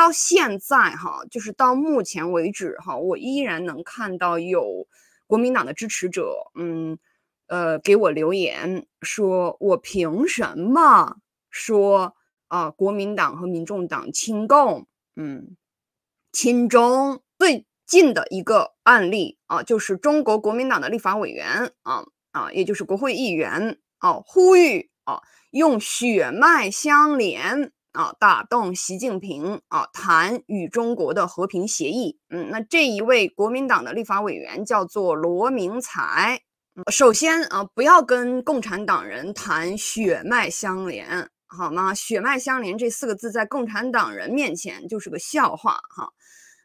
到现在哈，就是到目前为止哈，我依然能看到有国民党的支持者，嗯，呃，给我留言说，我凭什么说啊，国民党和民众党亲共，嗯，亲中？最近的一个案例啊，就是中国国民党的立法委员啊啊，也就是国会议员哦，呼吁啊，用血脉相连。啊，打动习近平啊，谈与中国的和平协议。嗯，那这一位国民党的立法委员叫做罗明才。首先啊，不要跟共产党人谈血脉相连，好吗？血脉相连这四个字在共产党人面前就是个笑话哈。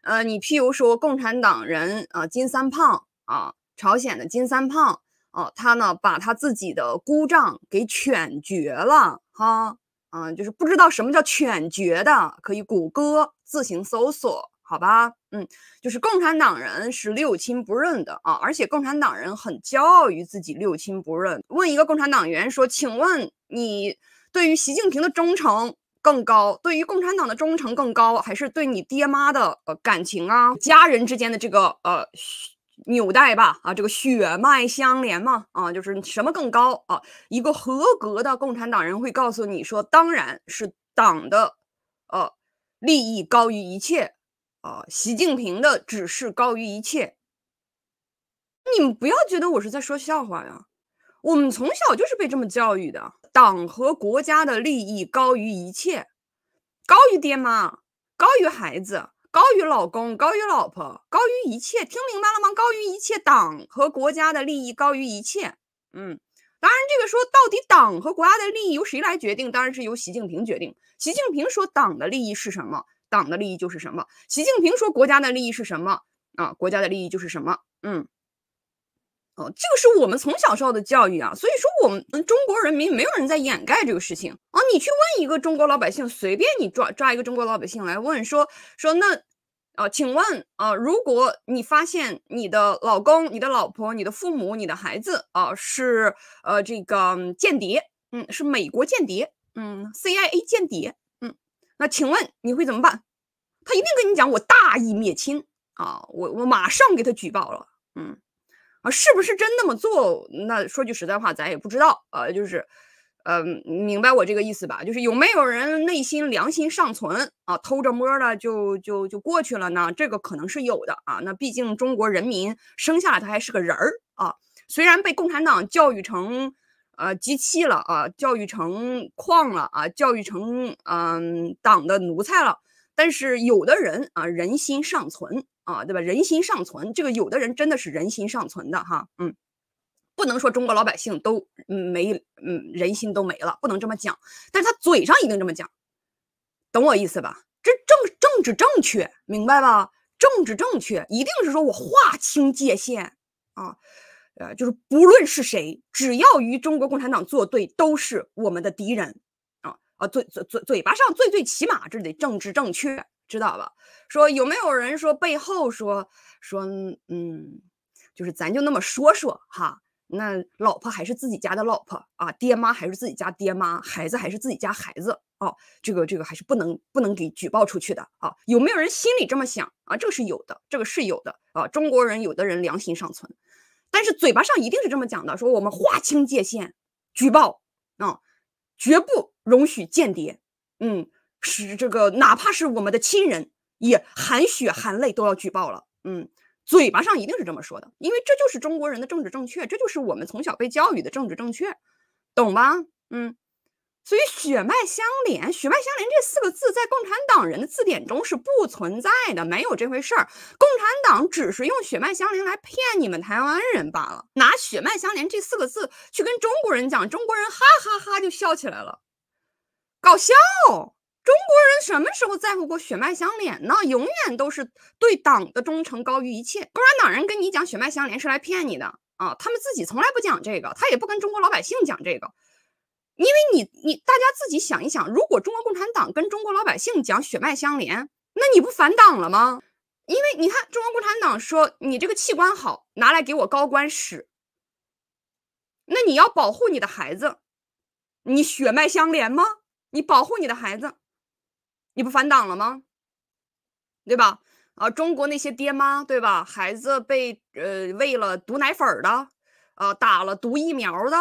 呃，你譬如说共产党人啊，金三胖啊，朝鲜的金三胖啊，他呢把他自己的孤障给犬绝了哈。嗯，就是不知道什么叫犬绝的，可以谷歌自行搜索，好吧？嗯，就是共产党人是六亲不认的啊，而且共产党人很骄傲于自己六亲不认。问一个共产党员说，请问你对于习近平的忠诚更高，对于共产党的忠诚更高，还是对你爹妈的呃感情啊，家人之间的这个呃？纽带吧，啊，这个血脉相连嘛，啊，就是什么更高啊？一个合格的共产党人会告诉你说，当然是党的，呃，利益高于一切，啊，习近平的指示高于一切。你们不要觉得我是在说笑话呀，我们从小就是被这么教育的，党和国家的利益高于一切，高于爹妈，高于孩子。高于老公，高于老婆，高于一切，听明白了吗？高于一切，党和国家的利益高于一切。嗯，当然，这个说到底，党和国家的利益由谁来决定？当然是由习近平决定。习近平说，党的利益是什么？党的利益就是什么？习近平说，国家的利益是什么？啊，国家的利益就是什么？嗯。哦，这个是我们从小受的教育啊，所以说我们中国人民没有人在掩盖这个事情啊。你去问一个中国老百姓，随便你抓抓一个中国老百姓来问说说那，啊，请问啊，如果你发现你的老公、你的老婆、你的父母、你的孩子啊是呃这个间谍，嗯，是美国间谍，嗯，CIA 间谍，嗯，那请问你会怎么办？他一定跟你讲我大义灭亲啊，我我马上给他举报了，嗯。啊，是不是真那么做？那说句实在话，咱也不知道。呃，就是，嗯，明白我这个意思吧？就是有没有人内心良心尚存啊？偷着摸的就就就过去了呢？这个可能是有的啊。那毕竟中国人民生下来他还是个人儿啊，虽然被共产党教育成呃机器了啊，教育成矿了啊，教育成嗯党的奴才了，但是有的人啊，人心尚存。啊，对吧？人心尚存，这个有的人真的是人心尚存的哈，嗯，不能说中国老百姓都没嗯人心都没了，不能这么讲。但是他嘴上一定这么讲，懂我意思吧？这政政治正确，明白吧？政治正确一定是说我划清界限啊，呃，就是不论是谁，只要与中国共产党作对，都是我们的敌人啊啊，嘴嘴嘴嘴巴上最最起码这得政治正确。知道吧？说有没有人说背后说说嗯，就是咱就那么说说哈。那老婆还是自己家的老婆啊，爹妈还是自己家爹妈，孩子还是自己家孩子啊。这个这个还是不能不能给举报出去的啊。有没有人心里这么想啊？这个是有的，这个是有的啊。中国人有的人良心尚存，但是嘴巴上一定是这么讲的，说我们划清界限，举报啊，绝不容许间谍。嗯。是这个，哪怕是我们的亲人，也含血含泪都要举报了。嗯，嘴巴上一定是这么说的，因为这就是中国人的政治正确，这就是我们从小被教育的政治正确，懂吗？嗯，所以血脉相连，血脉相连这四个字在共产党人的字典中是不存在的，没有这回事儿。共产党只是用血脉相连来骗你们台湾人罢了，拿血脉相连这四个字去跟中国人讲，中国人哈哈哈就笑起来了，搞笑。中国人什么时候在乎过血脉相连呢？永远都是对党的忠诚高于一切。共产党人跟你讲血脉相连是来骗你的啊！他们自己从来不讲这个，他也不跟中国老百姓讲这个。因为你，你大家自己想一想，如果中国共产党跟中国老百姓讲血脉相连，那你不反党了吗？因为你看，中国共产党说你这个器官好，拿来给我高官使，那你要保护你的孩子，你血脉相连吗？你保护你的孩子？你不反党了吗？对吧？啊，中国那些爹妈，对吧？孩子被呃喂了毒奶粉的，啊，打了毒疫苗的，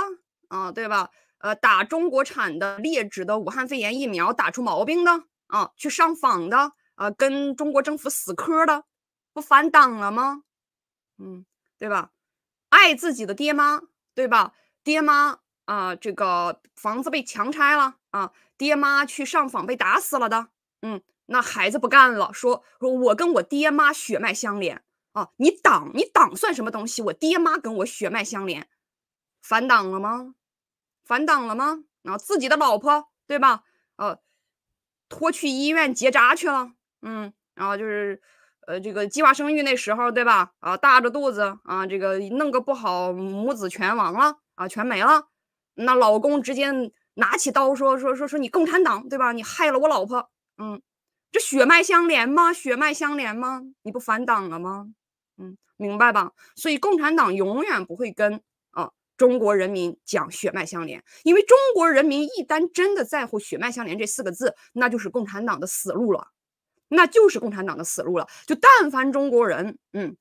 啊，对吧？呃，打中国产的劣质的武汉肺炎疫苗，打出毛病的，啊，去上访的，啊，跟中国政府死磕的，不反党了吗？嗯，对吧？爱自己的爹妈，对吧？爹妈啊，这个房子被强拆了，啊，爹妈去上访被打死了的。嗯，那孩子不干了，说说我跟我爹妈血脉相连啊！你党你党算什么东西？我爹妈跟我血脉相连，反党了吗？反党了吗？然后自己的老婆对吧？呃，拖去医院结扎去了，嗯，然后就是呃这个计划生育那时候对吧？啊，大着肚子啊，这个弄个不好母子全亡了啊，全没了。那老公直接拿起刀说说说说你共产党对吧？你害了我老婆。嗯，这血脉相连吗？血脉相连吗？你不反党了吗？嗯，明白吧？所以共产党永远不会跟啊，中国人民讲血脉相连，因为中国人民一旦真的在乎血脉相连这四个字，那就是共产党的死路了，那就是共产党的死路了。就但凡中国人，嗯，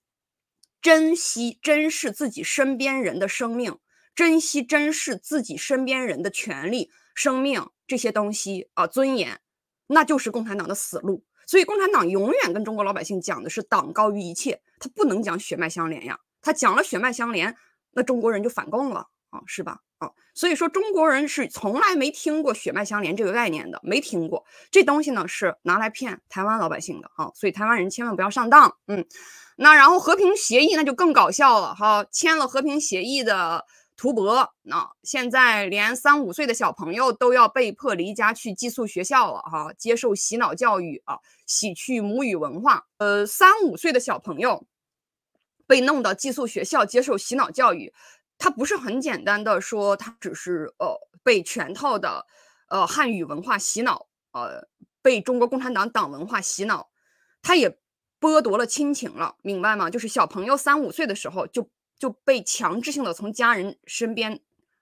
珍惜珍视自己身边人的生命，珍惜珍视自己身边人的权利、生命这些东西啊，尊严。那就是共产党的死路，所以共产党永远跟中国老百姓讲的是党高于一切，他不能讲血脉相连呀，他讲了血脉相连，那中国人就反共了啊，是吧？啊，所以说中国人是从来没听过血脉相连这个概念的，没听过这东西呢是拿来骗台湾老百姓的啊，所以台湾人千万不要上当，嗯，那然后和平协议那就更搞笑了哈，签了和平协议的。涂博，那现在连三五岁的小朋友都要被迫离家去寄宿学校了哈，接受洗脑教育啊，洗去母语文化。呃，三五岁的小朋友被弄到寄宿学校接受洗脑教育，他不是很简单的说，他只是呃被全套的呃汉语文化洗脑，呃被中国共产党党文化洗脑，他也剥夺了亲情了，明白吗？就是小朋友三五岁的时候就。就被强制性的从家人身边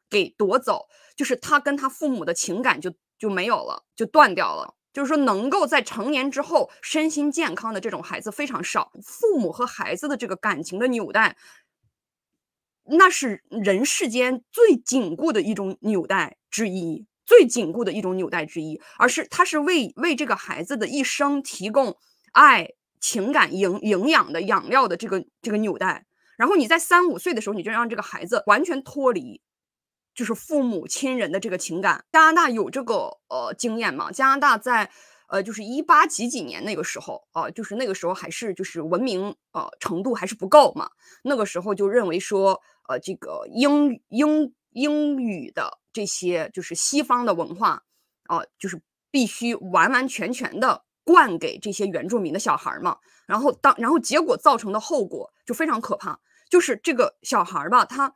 给夺走，就是他跟他父母的情感就就没有了，就断掉了。就是说，能够在成年之后身心健康的这种孩子非常少。父母和孩子的这个感情的纽带，那是人世间最紧固的一种纽带之一，最紧固的一种纽带之一，而是他是为为这个孩子的一生提供爱、情感营营养的养料的这个这个纽带。然后你在三五岁的时候，你就让这个孩子完全脱离，就是父母亲人的这个情感。加拿大有这个呃经验吗？加拿大在呃就是一八几几年那个时候啊，就是那个时候还是就是文明呃程度还是不够嘛。那个时候就认为说呃这个英英英语的这些就是西方的文化啊，就是必须完完全全的。灌给这些原住民的小孩嘛，然后当然后结果造成的后果就非常可怕，就是这个小孩吧，他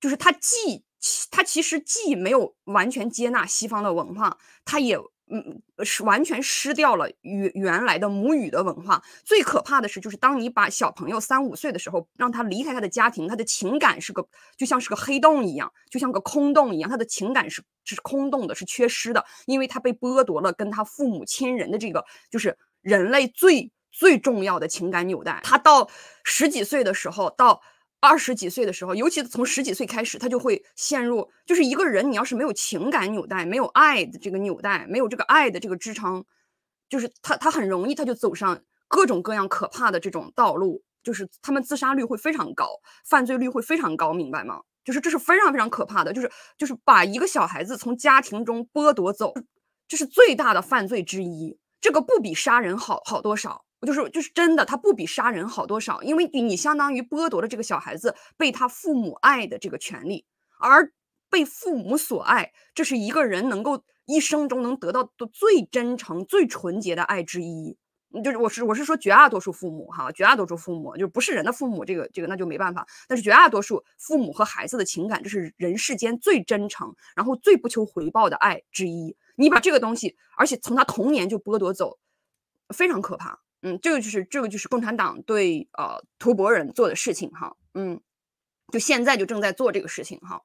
就是他既他其实既没有完全接纳西方的文化，他也。嗯，是完全失掉了原原来的母语的文化。最可怕的是，就是当你把小朋友三五岁的时候，让他离开他的家庭，他的情感是个就像是个黑洞一样，就像个空洞一样，他的情感是是空洞的，是缺失的，因为他被剥夺了跟他父母亲人的这个就是人类最最重要的情感纽带。他到十几岁的时候，到。二十几岁的时候，尤其从十几岁开始，他就会陷入，就是一个人，你要是没有情感纽带，没有爱的这个纽带，没有这个爱的这个支撑，就是他，他很容易他就走上各种各样可怕的这种道路，就是他们自杀率会非常高，犯罪率会非常高，明白吗？就是这是非常非常可怕的，就是就是把一个小孩子从家庭中剥夺走，这是最大的犯罪之一，这个不比杀人好好多少。我就是就是真的，他不比杀人好多少，因为你你相当于剥夺了这个小孩子被他父母爱的这个权利，而被父母所爱，这是一个人能够一生中能得到的最真诚、最纯洁的爱之一。就是我是我是说绝大多数父母哈，绝大多数父母就不是人的父母，这个这个那就没办法。但是绝大多数父母和孩子的情感，这是人世间最真诚，然后最不求回报的爱之一。你把这个东西，而且从他童年就剥夺走，非常可怕。嗯，这个就是这个就是共产党对呃图博人做的事情哈，嗯，就现在就正在做这个事情哈，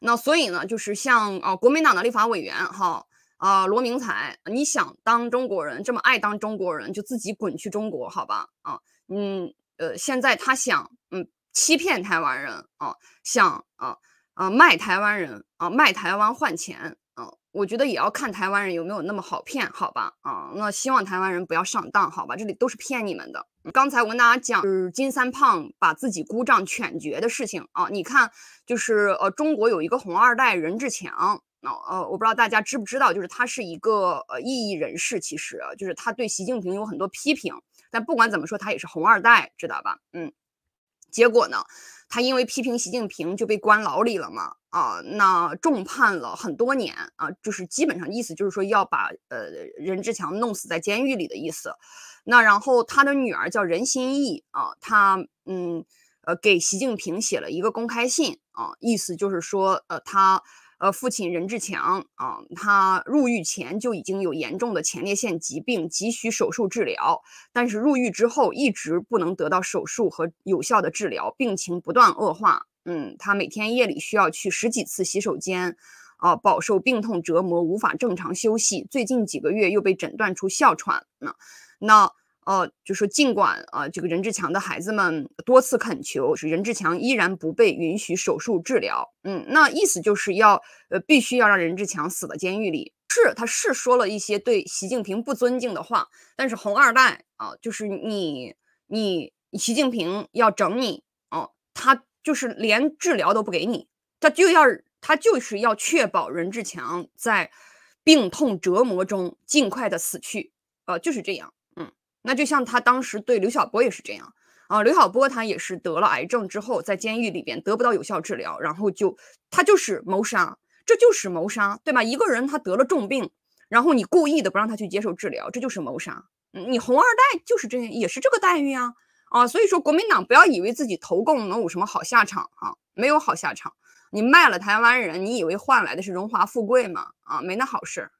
那所以呢，就是像啊国民党的立法委员哈啊罗明才，你想当中国人这么爱当中国人，就自己滚去中国好吧啊，嗯呃现在他想嗯欺骗台湾人啊，想啊啊卖台湾人啊卖台湾换钱。我觉得也要看台湾人有没有那么好骗，好吧？啊，那希望台湾人不要上当，好吧？这里都是骗你们的。刚才我跟大家讲，就是金三胖把自己姑丈劝绝的事情啊，你看，就是呃，中国有一个红二代任志强哦，呃，我不知道大家知不知道，就是他是一个呃异议人士，其实就是他对习近平有很多批评，但不管怎么说，他也是红二代，知道吧？嗯，结果呢，他因为批评习近平就被关牢里了嘛。啊，那重判了很多年啊，就是基本上意思就是说要把呃任志强弄死在监狱里的意思。那然后他的女儿叫任心意啊，他嗯呃给习近平写了一个公开信啊，意思就是说呃他呃父亲任志强啊，他入狱前就已经有严重的前列腺疾病，急需手术治疗，但是入狱之后一直不能得到手术和有效的治疗，病情不断恶化。嗯，他每天夜里需要去十几次洗手间，啊，饱受病痛折磨，无法正常休息。最近几个月又被诊断出哮喘。那，那呃，就说尽管啊，这个任志强的孩子们多次恳求，是任志强依然不被允许手术治疗。嗯，那意思就是要呃，必须要让任志强死在监狱里。是，他是说了一些对习近平不尊敬的话，但是红二代啊，就是你你习近平要整你哦，他。就是连治疗都不给你，他就要他就是要确保任志强在病痛折磨中尽快的死去，呃，就是这样，嗯，那就像他当时对刘晓波也是这样啊，刘晓波他也是得了癌症之后在监狱里边得不到有效治疗，然后就他就是谋杀，这就是谋杀，对吧？一个人他得了重病，然后你故意的不让他去接受治疗，这就是谋杀，你红二代就是这样，也是这个待遇啊。啊，所以说国民党不要以为自己投共能有什么好下场啊，没有好下场。你卖了台湾人，你以为换来的是荣华富贵吗？啊，没那好事。